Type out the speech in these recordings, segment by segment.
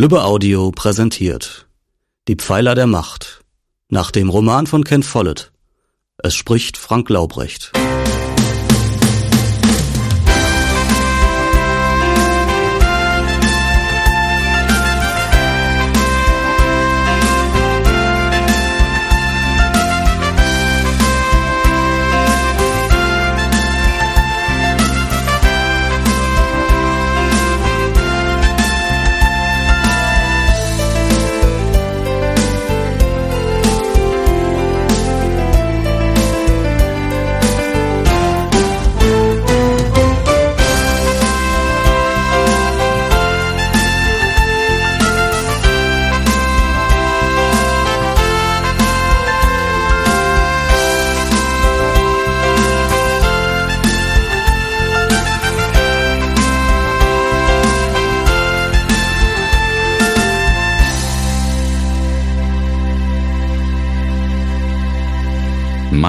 Lübbe Audio präsentiert Die Pfeiler der Macht nach dem Roman von Ken Follett. Es spricht Frank Laubrecht.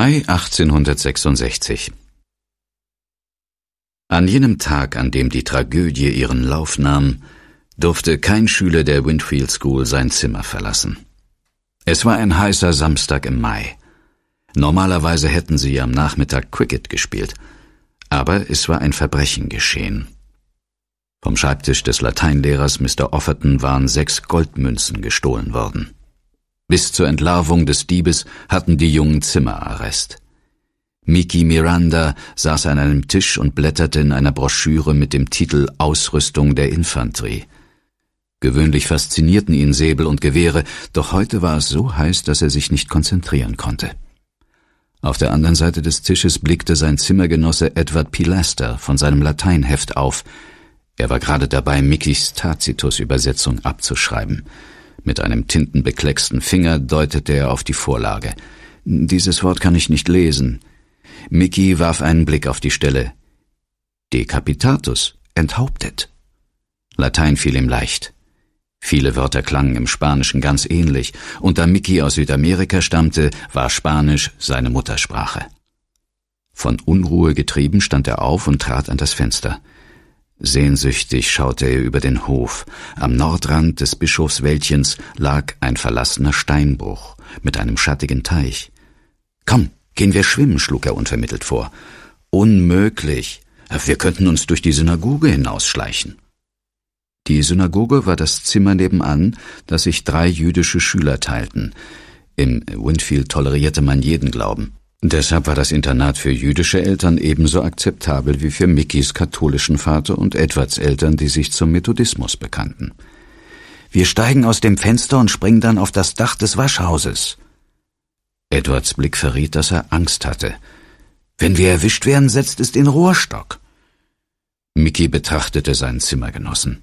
Mai 1866 An jenem Tag, an dem die Tragödie ihren Lauf nahm, durfte kein Schüler der Winfield School sein Zimmer verlassen. Es war ein heißer Samstag im Mai. Normalerweise hätten sie am Nachmittag Cricket gespielt, aber es war ein Verbrechen geschehen. Vom Schreibtisch des Lateinlehrers Mr. Offerton waren sechs Goldmünzen gestohlen worden. Bis zur Entlarvung des Diebes hatten die Jungen Zimmerarrest. Miki Miranda saß an einem Tisch und blätterte in einer Broschüre mit dem Titel Ausrüstung der Infanterie. Gewöhnlich faszinierten ihn Säbel und Gewehre, doch heute war es so heiß, dass er sich nicht konzentrieren konnte. Auf der anderen Seite des Tisches blickte sein Zimmergenosse Edward Pilaster von seinem Lateinheft auf. Er war gerade dabei, Mickys Tacitus-Übersetzung abzuschreiben. Mit einem tintenbeklecksten Finger deutete er auf die Vorlage. Dieses Wort kann ich nicht lesen. Mickey warf einen Blick auf die Stelle. Decapitatus, enthauptet. Latein fiel ihm leicht. Viele Wörter klangen im Spanischen ganz ähnlich, und da Mickey aus Südamerika stammte, war Spanisch seine Muttersprache. Von Unruhe getrieben stand er auf und trat an das Fenster. Sehnsüchtig schaute er über den Hof. Am Nordrand des Bischofswäldchens lag ein verlassener Steinbruch mit einem schattigen Teich. Komm, gehen wir schwimmen, schlug er unvermittelt vor. Unmöglich. Wir könnten uns durch die Synagoge hinausschleichen. Die Synagoge war das Zimmer nebenan, das sich drei jüdische Schüler teilten. Im Winfield tolerierte man jeden Glauben. Deshalb war das Internat für jüdische Eltern ebenso akzeptabel wie für Mickys katholischen Vater und Edwards Eltern, die sich zum Methodismus bekannten. Wir steigen aus dem Fenster und springen dann auf das Dach des Waschhauses. Edwards Blick verriet, dass er Angst hatte. Wenn wir erwischt werden, setzt es den Rohrstock. Mickey betrachtete seinen Zimmergenossen.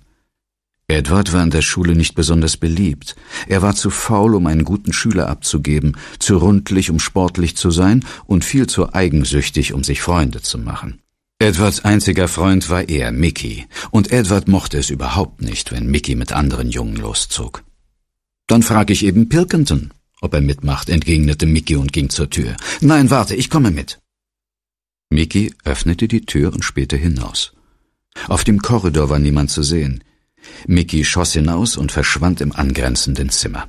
Edward war in der Schule nicht besonders beliebt. Er war zu faul, um einen guten Schüler abzugeben, zu rundlich, um sportlich zu sein und viel zu eigensüchtig, um sich Freunde zu machen. Edwards einziger Freund war er, Mickey, und Edward mochte es überhaupt nicht, wenn Mickey mit anderen Jungen loszog. Dann frag ich eben Pilkington, ob er mitmacht, entgegnete Mickey und ging zur Tür. Nein, warte, ich komme mit. Mickey öffnete die Tür und spähte hinaus. Auf dem Korridor war niemand zu sehen. Mickey schoss hinaus und verschwand im angrenzenden Zimmer.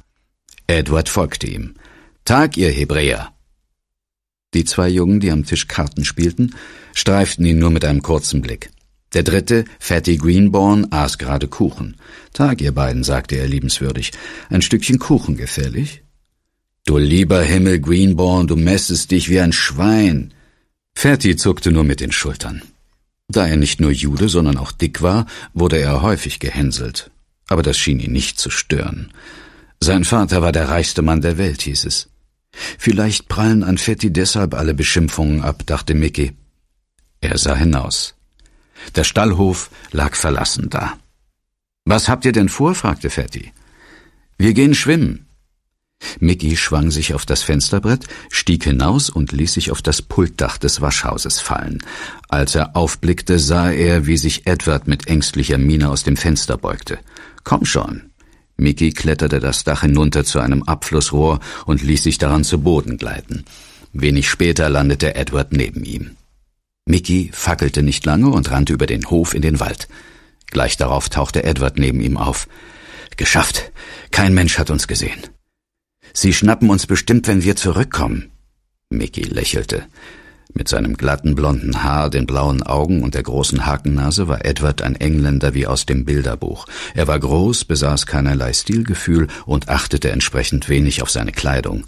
Edward folgte ihm. Tag, ihr Hebräer! Die zwei Jungen, die am Tisch Karten spielten, streiften ihn nur mit einem kurzen Blick. Der dritte, Fatty Greenborn, aß gerade Kuchen. Tag, ihr beiden, sagte er liebenswürdig. Ein Stückchen Kuchen gefährlich? Du lieber Himmel, Greenborn, du messest dich wie ein Schwein. Fatty zuckte nur mit den Schultern. Da er nicht nur Jude, sondern auch dick war, wurde er häufig gehänselt. Aber das schien ihn nicht zu stören. Sein Vater war der reichste Mann der Welt, hieß es. Vielleicht prallen an Fetti deshalb alle Beschimpfungen ab, dachte Mickey. Er sah hinaus. Der Stallhof lag verlassen da. Was habt ihr denn vor? fragte Fetti. Wir gehen schwimmen. Mickey schwang sich auf das Fensterbrett, stieg hinaus und ließ sich auf das Pultdach des Waschhauses fallen. Als er aufblickte, sah er, wie sich Edward mit ängstlicher Miene aus dem Fenster beugte. Komm schon. Mickey kletterte das Dach hinunter zu einem Abflussrohr und ließ sich daran zu Boden gleiten. Wenig später landete Edward neben ihm. Mickey fackelte nicht lange und rannte über den Hof in den Wald. Gleich darauf tauchte Edward neben ihm auf. Geschafft. Kein Mensch hat uns gesehen. Sie schnappen uns bestimmt, wenn wir zurückkommen. Mickey lächelte. Mit seinem glatten blonden Haar, den blauen Augen und der großen Hakennase war Edward ein Engländer wie aus dem Bilderbuch. Er war groß, besaß keinerlei Stilgefühl und achtete entsprechend wenig auf seine Kleidung.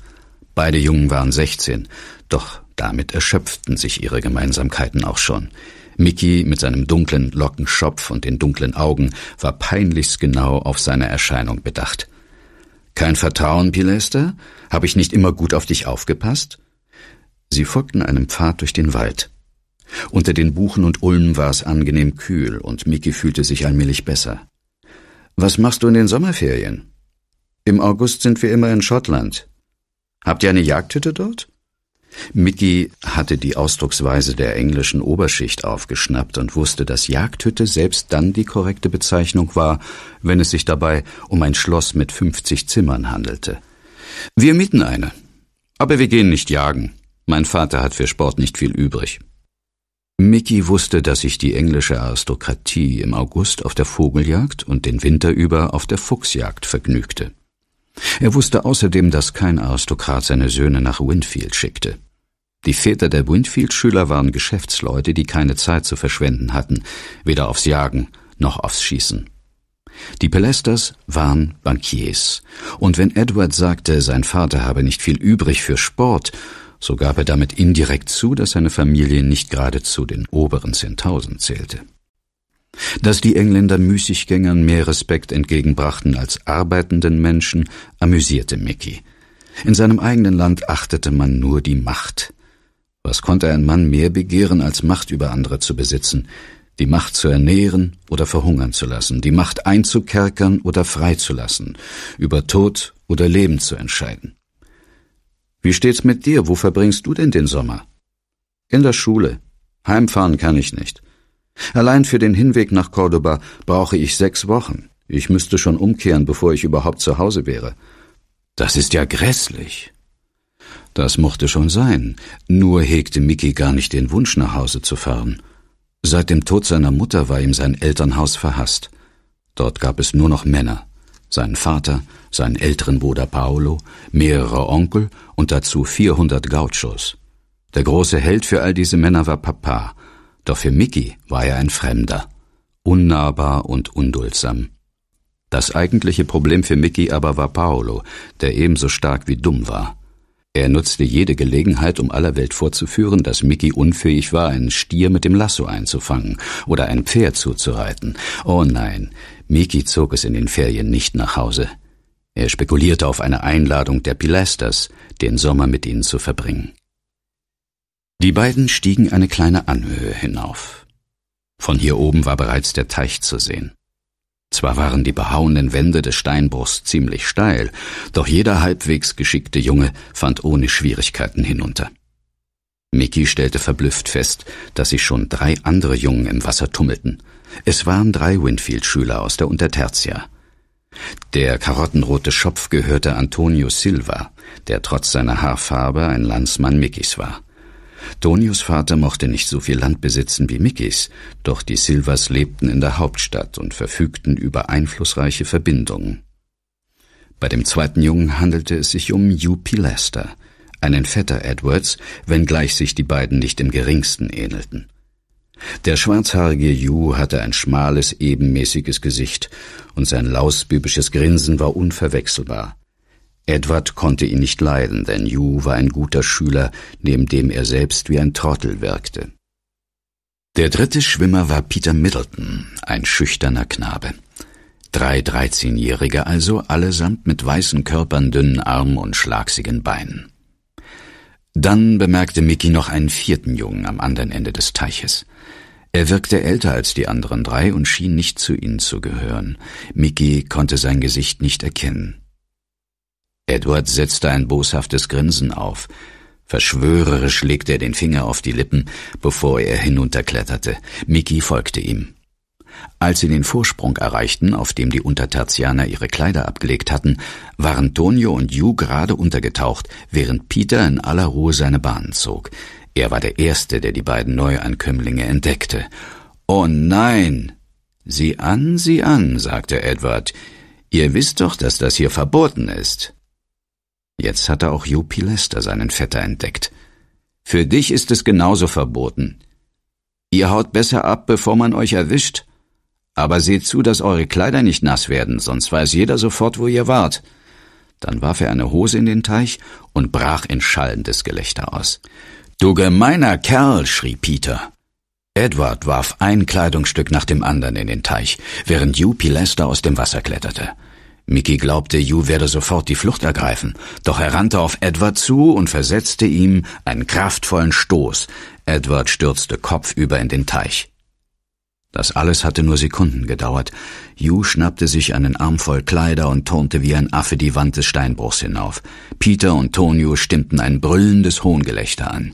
Beide Jungen waren sechzehn, doch damit erschöpften sich ihre Gemeinsamkeiten auch schon. Mickey mit seinem dunklen Lockenschopf und den dunklen Augen war peinlichst genau auf seine Erscheinung bedacht. Kein Vertrauen, Pilester? Habe ich nicht immer gut auf dich aufgepasst? Sie folgten einem Pfad durch den Wald. Unter den Buchen und Ulmen war es angenehm kühl, und Miki fühlte sich allmählich besser. Was machst du in den Sommerferien? Im August sind wir immer in Schottland. Habt ihr eine Jagdhütte dort? Mickey hatte die Ausdrucksweise der englischen Oberschicht aufgeschnappt und wusste, dass Jagdhütte selbst dann die korrekte Bezeichnung war, wenn es sich dabei um ein Schloss mit 50 Zimmern handelte. Wir mieten eine. Aber wir gehen nicht jagen. Mein Vater hat für Sport nicht viel übrig. Mickey wusste, dass sich die englische Aristokratie im August auf der Vogeljagd und den Winter über auf der Fuchsjagd vergnügte. Er wusste außerdem, dass kein Aristokrat seine Söhne nach Winfield schickte. Die Väter der Winfield-Schüler waren Geschäftsleute, die keine Zeit zu verschwenden hatten, weder aufs Jagen noch aufs Schießen. Die Pelesters waren Bankiers, und wenn Edward sagte, sein Vater habe nicht viel übrig für Sport, so gab er damit indirekt zu, dass seine Familie nicht gerade zu den oberen Zehntausend zählte. Dass die Engländer Müßiggängern mehr Respekt entgegenbrachten als arbeitenden Menschen, amüsierte Mickey. In seinem eigenen Land achtete man nur die Macht. Was konnte ein Mann mehr begehren, als Macht über andere zu besitzen, die Macht zu ernähren oder verhungern zu lassen, die Macht einzukerkern oder freizulassen, über Tod oder Leben zu entscheiden? Wie steht's mit dir? Wo verbringst du denn den Sommer? In der Schule. Heimfahren kann ich nicht. Allein für den Hinweg nach Cordoba brauche ich sechs Wochen. Ich müsste schon umkehren, bevor ich überhaupt zu Hause wäre. Das ist ja grässlich. Das mochte schon sein, nur hegte Mickey gar nicht den Wunsch, nach Hause zu fahren. Seit dem Tod seiner Mutter war ihm sein Elternhaus verhasst. Dort gab es nur noch Männer. seinen Vater, seinen älteren Bruder Paolo, mehrere Onkel und dazu vierhundert Gauchos. Der große Held für all diese Männer war Papa, doch für Mickey war er ein Fremder, unnahbar und unduldsam. Das eigentliche Problem für Mickey aber war Paolo, der ebenso stark wie dumm war. Er nutzte jede Gelegenheit, um aller Welt vorzuführen, dass Mickey unfähig war, einen Stier mit dem Lasso einzufangen oder ein Pferd zuzureiten. Oh nein, Mickey zog es in den Ferien nicht nach Hause. Er spekulierte auf eine Einladung der Pilasters, den Sommer mit ihnen zu verbringen. Die beiden stiegen eine kleine Anhöhe hinauf. Von hier oben war bereits der Teich zu sehen. Zwar waren die behauenen Wände des Steinbruchs ziemlich steil, doch jeder halbwegs geschickte Junge fand ohne Schwierigkeiten hinunter. Mickey stellte verblüfft fest, dass sich schon drei andere Jungen im Wasser tummelten. Es waren drei Winfield-Schüler aus der Untertertia. Der karottenrote Schopf gehörte Antonio Silva, der trotz seiner Haarfarbe ein Landsmann Mickys war. Tonius Vater mochte nicht so viel Land besitzen wie Mickys, doch die Silvers lebten in der Hauptstadt und verfügten über einflussreiche Verbindungen. Bei dem zweiten Jungen handelte es sich um Hugh Pilaster, einen Vetter Edwards, wenngleich sich die beiden nicht im geringsten ähnelten. Der schwarzhaarige Hugh hatte ein schmales, ebenmäßiges Gesicht, und sein lausbübisches Grinsen war unverwechselbar. Edward konnte ihn nicht leiden, denn Hugh war ein guter Schüler, neben dem er selbst wie ein Trottel wirkte. Der dritte Schwimmer war Peter Middleton, ein schüchterner Knabe. Drei Dreizehnjährige also, allesamt mit weißen Körpern, dünnen Armen und schlagsigen Beinen. Dann bemerkte Mickey noch einen vierten Jungen am anderen Ende des Teiches. Er wirkte älter als die anderen drei und schien nicht zu ihnen zu gehören. Mickey konnte sein Gesicht nicht erkennen. Edward setzte ein boshaftes Grinsen auf. Verschwörerisch legte er den Finger auf die Lippen, bevor er hinunterkletterte. Mickey folgte ihm. Als sie den Vorsprung erreichten, auf dem die Untertertianer ihre Kleider abgelegt hatten, waren Tonio und Hugh gerade untergetaucht, während Peter in aller Ruhe seine Bahnen zog. Er war der Erste, der die beiden Neuankömmlinge entdeckte. Oh nein! Sieh an, sieh an, sagte Edward. Ihr wisst doch, dass das hier verboten ist. Jetzt hatte auch Jopi Lester seinen Vetter entdeckt. Für dich ist es genauso verboten. Ihr haut besser ab, bevor man euch erwischt. Aber seht zu, dass eure Kleider nicht nass werden, sonst weiß jeder sofort, wo ihr wart. Dann warf er eine Hose in den Teich und brach in schallendes Gelächter aus. Du gemeiner Kerl, schrie Peter. Edward warf ein Kleidungsstück nach dem anderen in den Teich, während Yupi Lester aus dem Wasser kletterte. Mickey glaubte, Hugh werde sofort die Flucht ergreifen, doch er rannte auf Edward zu und versetzte ihm einen kraftvollen Stoß. Edward stürzte kopfüber in den Teich. Das alles hatte nur Sekunden gedauert. Hugh schnappte sich einen Arm voll Kleider und turnte wie ein Affe die Wand des Steinbruchs hinauf. Peter und Tonio stimmten ein brüllendes Hohngelächter an.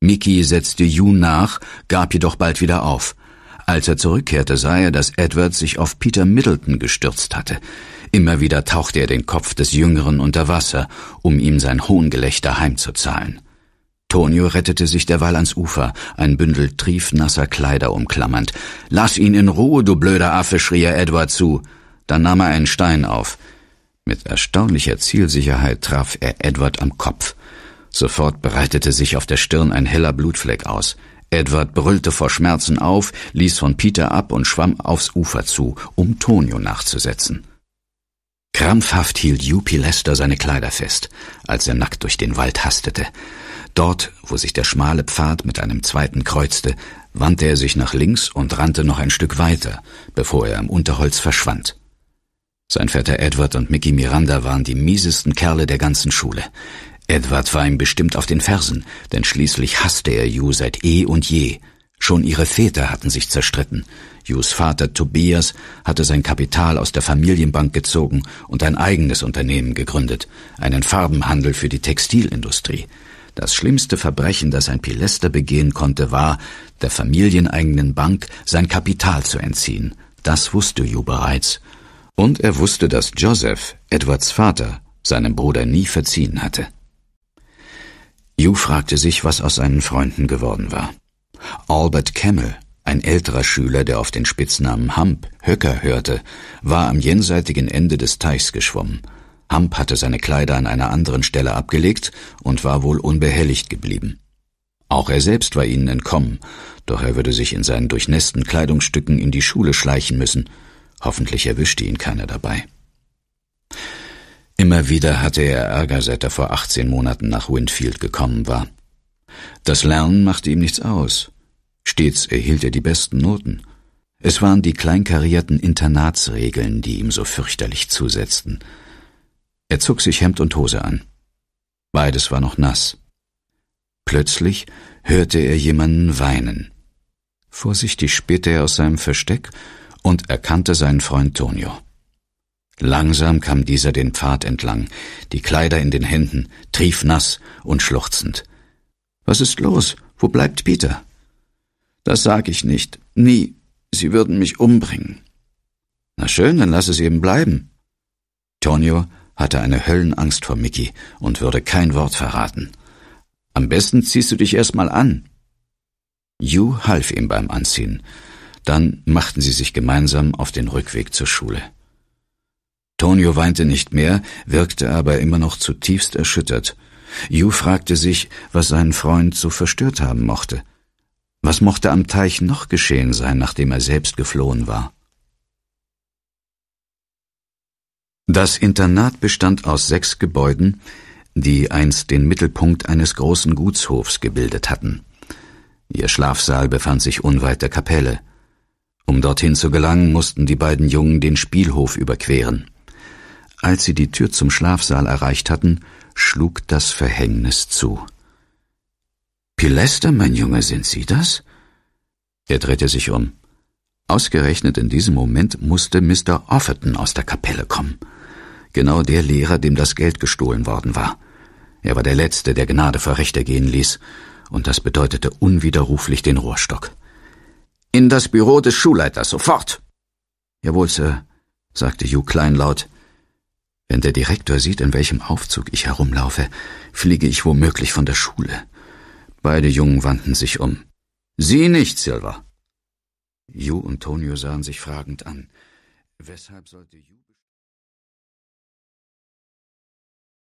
Mickey setzte Hugh nach, gab jedoch bald wieder auf – als er zurückkehrte, sah er, dass Edward sich auf Peter Middleton gestürzt hatte. Immer wieder tauchte er den Kopf des Jüngeren unter Wasser, um ihm sein Hohngelächter heimzuzahlen. Tonio rettete sich derweil ans Ufer, ein Bündel triefnasser Kleider umklammernd. Lass ihn in Ruhe, du blöder Affe, schrie er Edward zu. Dann nahm er einen Stein auf. Mit erstaunlicher Zielsicherheit traf er Edward am Kopf. Sofort breitete sich auf der Stirn ein heller Blutfleck aus. Edward brüllte vor Schmerzen auf, ließ von Peter ab und schwamm aufs Ufer zu, um Tonio nachzusetzen. Krampfhaft hielt Yuppie Lester seine Kleider fest, als er nackt durch den Wald hastete. Dort, wo sich der schmale Pfad mit einem zweiten kreuzte, wandte er sich nach links und rannte noch ein Stück weiter, bevor er im Unterholz verschwand. Sein Vetter Edward und Mickey Miranda waren die miesesten Kerle der ganzen Schule. Edward war ihm bestimmt auf den Fersen, denn schließlich hasste er Ju seit eh und je. Schon ihre Väter hatten sich zerstritten. Jus Vater Tobias hatte sein Kapital aus der Familienbank gezogen und ein eigenes Unternehmen gegründet, einen Farbenhandel für die Textilindustrie. Das schlimmste Verbrechen, das ein Pilester begehen konnte, war, der familieneigenen Bank sein Kapital zu entziehen. Das wusste Ju bereits. Und er wusste, dass Joseph, Edwards Vater, seinem Bruder nie verziehen hatte. Hugh fragte sich, was aus seinen Freunden geworden war. Albert Camel, ein älterer Schüler, der auf den Spitznamen Hump Höcker hörte, war am jenseitigen Ende des Teichs geschwommen. Hump hatte seine Kleider an einer anderen Stelle abgelegt und war wohl unbehelligt geblieben. Auch er selbst war ihnen entkommen, doch er würde sich in seinen durchnässten Kleidungsstücken in die Schule schleichen müssen. Hoffentlich erwischte ihn keiner dabei. Immer wieder hatte er Ärger, seit er vor 18 Monaten nach Winfield gekommen war. Das Lernen machte ihm nichts aus. Stets erhielt er die besten Noten. Es waren die kleinkarierten Internatsregeln, die ihm so fürchterlich zusetzten. Er zog sich Hemd und Hose an. Beides war noch nass. Plötzlich hörte er jemanden weinen. Vorsichtig spähte er aus seinem Versteck und erkannte seinen Freund Tonio. Langsam kam dieser den Pfad entlang, die Kleider in den Händen, triefnass und schluchzend. Was ist los? Wo bleibt Peter? Das sag ich nicht. Nie. Sie würden mich umbringen. Na schön, dann lass es eben bleiben. Tonio hatte eine Höllenangst vor Mickey und würde kein Wort verraten. Am besten ziehst du dich erstmal an. Yu half ihm beim Anziehen. Dann machten sie sich gemeinsam auf den Rückweg zur Schule. Tonio weinte nicht mehr, wirkte aber immer noch zutiefst erschüttert. Yu fragte sich, was seinen Freund so verstört haben mochte. Was mochte am Teich noch geschehen sein, nachdem er selbst geflohen war? Das Internat bestand aus sechs Gebäuden, die einst den Mittelpunkt eines großen Gutshofs gebildet hatten. Ihr Schlafsaal befand sich unweit der Kapelle. Um dorthin zu gelangen, mussten die beiden Jungen den Spielhof überqueren. Als sie die Tür zum Schlafsaal erreicht hatten, schlug das Verhängnis zu. Pilester, mein Junge, sind Sie das? Er drehte sich um. Ausgerechnet in diesem Moment musste Mr. Offerton aus der Kapelle kommen. Genau der Lehrer, dem das Geld gestohlen worden war. Er war der Letzte, der Gnade vor Richter gehen ließ, und das bedeutete unwiderruflich den Rohrstock. In das Büro des Schulleiters, sofort! Jawohl, Sir, sagte Hugh kleinlaut, wenn der Direktor sieht, in welchem Aufzug ich herumlaufe, fliege ich womöglich von der Schule. Beide Jungen wandten sich um. Sie nicht, Silver. Ju und Tonio sahen sich fragend an. Weshalb sollte Ju